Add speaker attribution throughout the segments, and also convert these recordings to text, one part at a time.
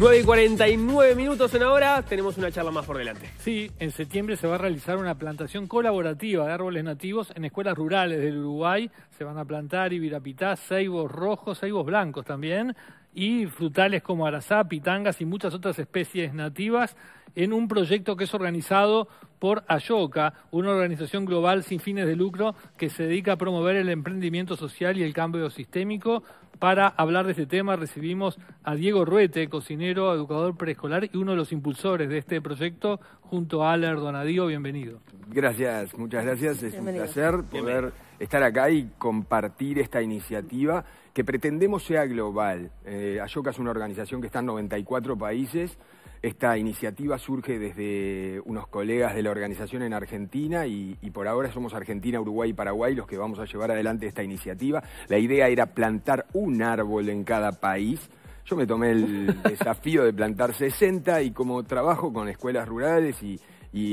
Speaker 1: 9 y 49 minutos en hora, tenemos una charla más por delante. Sí, en septiembre se va a realizar una plantación colaborativa de árboles nativos en escuelas rurales del Uruguay se van a plantar, ibirapitá, ceibos rojos, ceibos blancos también, y frutales como arazá, pitangas y muchas otras especies nativas en un proyecto que es organizado por Ayoca, una organización global sin fines de lucro que se dedica a promover el emprendimiento social y el cambio sistémico. Para hablar de este tema recibimos a Diego Ruete, cocinero, educador preescolar y uno de los impulsores de este proyecto, junto a Aler Donadío. Bienvenido.
Speaker 2: Gracias, muchas gracias. Es un placer poder estar acá y compartir esta iniciativa que pretendemos sea global. Eh, Ayoka es una organización que está en 94 países. Esta iniciativa surge desde unos colegas de la organización en Argentina y, por ahora somos Argentina, Uruguay y Paraguay los que vamos a llevar adelante esta iniciativa. La idea era plantar un árbol en cada país yo me tomé el desafío de plantar 60 y como trabajo con escuelas rurales y,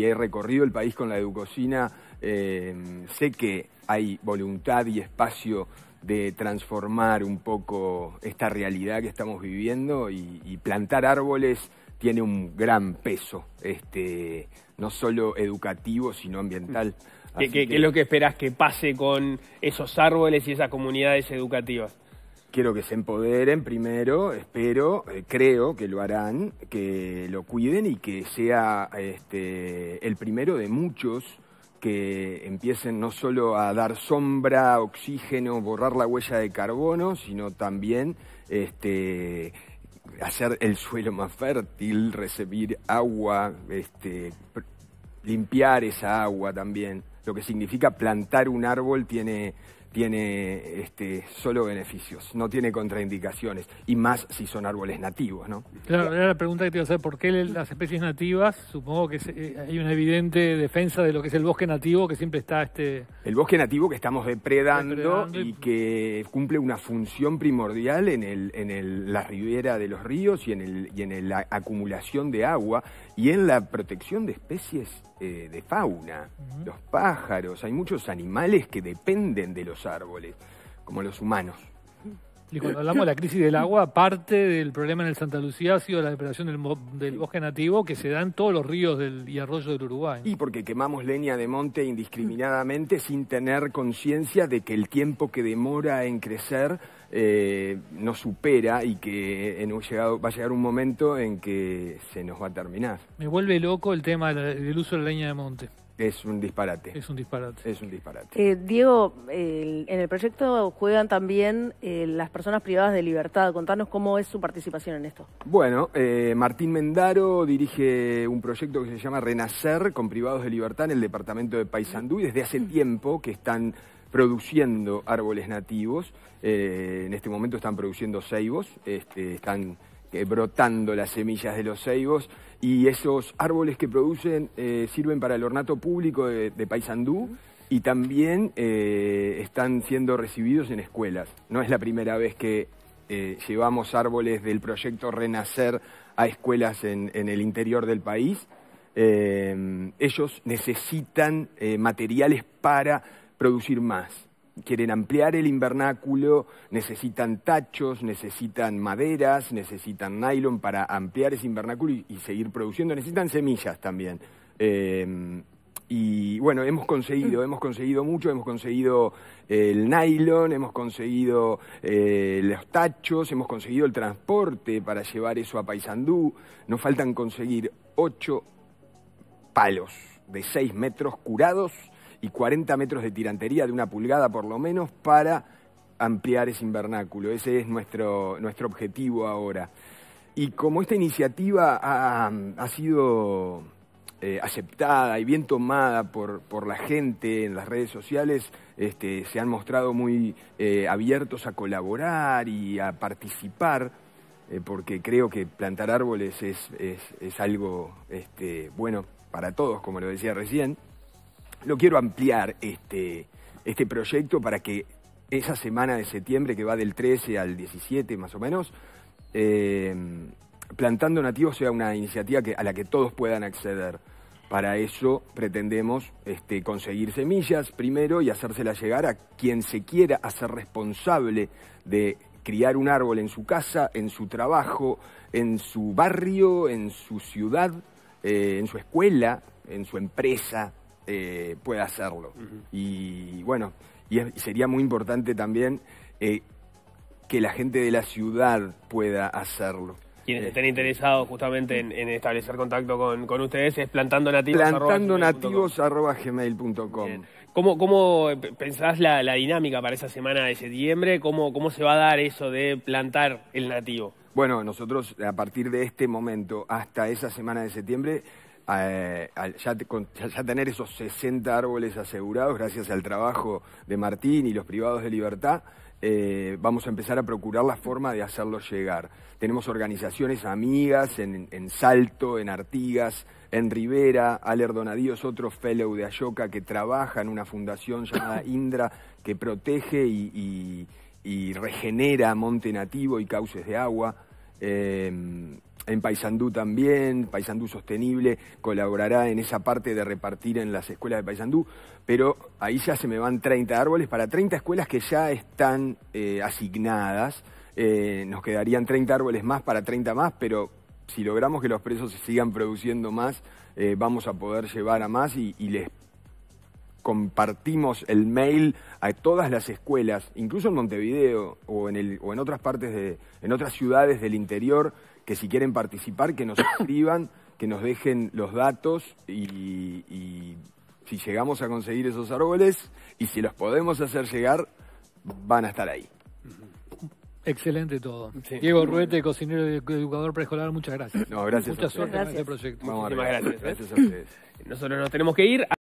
Speaker 2: he recorrido el país con la educocina, em, sé que hay voluntad y espacio de transformar un poco esta realidad que estamos viviendo y, plantar árboles tiene un gran peso, este, no solo educativo, sino ambiental. ¿Qué, es lo que esperas que pase con esos árboles y esas comunidades educativas? quiero que se empoderen primero, espero, eh, creo que lo harán, que lo cuiden y que sea este, el primero de muchos que empiecen no solo a dar sombra, oxígeno, borrar la huella de carbono, sino también este, hacer el suelo más fértil, recibir agua, este, limpiar esa agua también. Lo que significa plantar un árbol tiene tiene este, solo beneficios, no tiene contraindicaciones, y más si son árboles nativos, ¿no?
Speaker 1: Claro, era la pregunta que te iba a hacer, ¿por qué las especies nativas? Supongo que eh, hay una evidente defensa de lo que es el bosque nativo, que siempre está este...
Speaker 2: El bosque nativo que estamos depredando, y... que cumple una función primordial en, el, en la ribera de los ríos y en, el, en la acumulación de agua y en la protección de especies eh, de fauna, los pájaros, hay muchos animales que dependen de los árboles, como los humanos. Y cuando hablamos de la crisis del agua, parte del problema
Speaker 1: en el Santa Lucía ha sido la depredación del, bosque nativo que se da en todos los ríos del, y arroyos del Uruguay.
Speaker 2: Y porque quemamos leña de monte indiscriminadamente sin tener conciencia de que el tiempo que demora en crecer eh, no supera y que va a llegar un momento en que se nos va a terminar.
Speaker 1: Me vuelve loco el tema del uso de la leña de monte. Es un disparate. Es un disparate. Es un disparate.
Speaker 2: Eh, Diego, en el proyecto juegan también eh, las personas privadas de libertad. Contanos cómo es su participación en esto. Bueno, Martín Mendaro dirige un proyecto que se llama Renacer con privados de libertad en el departamento de Paysandú y desde hace mm. tiempo que están produciendo árboles nativos. Eh, en este momento están produciendo ceibos, este, están eh, brotando las semillas de los ceibos y esos árboles que producen eh, sirven para el ornato público de, Paysandú y también están siendo recibidos en escuelas. No es la primera vez que llevamos árboles del proyecto Renacer a escuelas en el interior del país. ellos necesitan materiales para producir más. Quieren ampliar el invernáculo, necesitan tachos, necesitan maderas, necesitan nylon para ampliar ese invernáculo y, seguir produciendo, necesitan semillas también. Em, y bueno, hemos conseguido, hemos conseguido mucho, hemos conseguido eh, el nylon, hemos conseguido eh, los tachos, hemos conseguido el transporte para llevar eso a Paysandú. Nos faltan conseguir ocho palos de seis metros curados y 40 metros de tirantería de una pulgada por lo menos para ampliar ese invernáculo. Ese es nuestro, nuestro objetivo ahora. Y como esta iniciativa ha, sido eh, aceptada y bien tomada por, por, la gente en las redes sociales, este, se han mostrado muy eh, abiertos a colaborar y a participar, eh, porque creo que plantar árboles es, es algo este, bueno para todos, como lo decía recién. Lo quiero ampliar este, este, proyecto para que esa semana de septiembre, que va del 13 al 17 más o menos, em, Plantando Nativos sea una iniciativa a la que todos puedan acceder. Para eso pretendemos este, conseguir semillas primero y hacérselas llegar a quien se quiera hacer responsable de criar un árbol en su casa, en su trabajo, en su barrio, en su ciudad, eh, en su escuela, en su empresa, eh, pueda hacerlo. Y bueno, y, sería muy importante también eh, que la gente de la ciudad pueda hacerlo.
Speaker 1: Quienes eh, estén interesados justamente en, establecer contacto con, ustedes es plantando plantandonativos.com
Speaker 2: Plantando ¿Cómo, ¿Cómo pensás la, dinámica para esa semana de septiembre? ¿Cómo, ¿Cómo se va a dar eso de plantar el nativo? Bueno, nosotros a partir de este momento hasta esa semana de septiembre ya, tener esos 60 árboles asegurados gracias al trabajo de Martín y los privados de libertad, eh, vamos a empezar a procurar la forma de hacerlos llegar. Tenemos organizaciones amigas en, Salto, en Artigas, en Rivera, Aler Donadío es otro fellow de Ayoka que trabaja en una fundación llamada Indra que protege y, regenera monte nativo y cauces de agua. Eh, en Paysandú también, Paysandú Sostenible colaborará en esa parte de repartir en las escuelas de Paysandú, pero ahí ya se me van 30 árboles para 30 escuelas que ya están eh, asignadas. Eh, nos quedarían 30 árboles más para 30 más, pero si logramos que los presos se sigan produciendo más, eh, vamos a poder llevar a más y, y les compartimos el mail a todas las escuelas, incluso en Montevideo o en, el, o en otras partes de, en otras ciudades del interior, que si quieren participar, que nos escriban, que nos dejen los datos y, si llegamos a conseguir esos árboles y si los podemos hacer llegar, van a estar ahí.
Speaker 1: Excelente todo. Diego Ruete, cocinero y educador preescolar, muchas gracias. No, gracias. Mucha suerte en este proyecto. Muchísimas gracias. ¿eh?
Speaker 2: Nosotros nos tenemos que ir. A...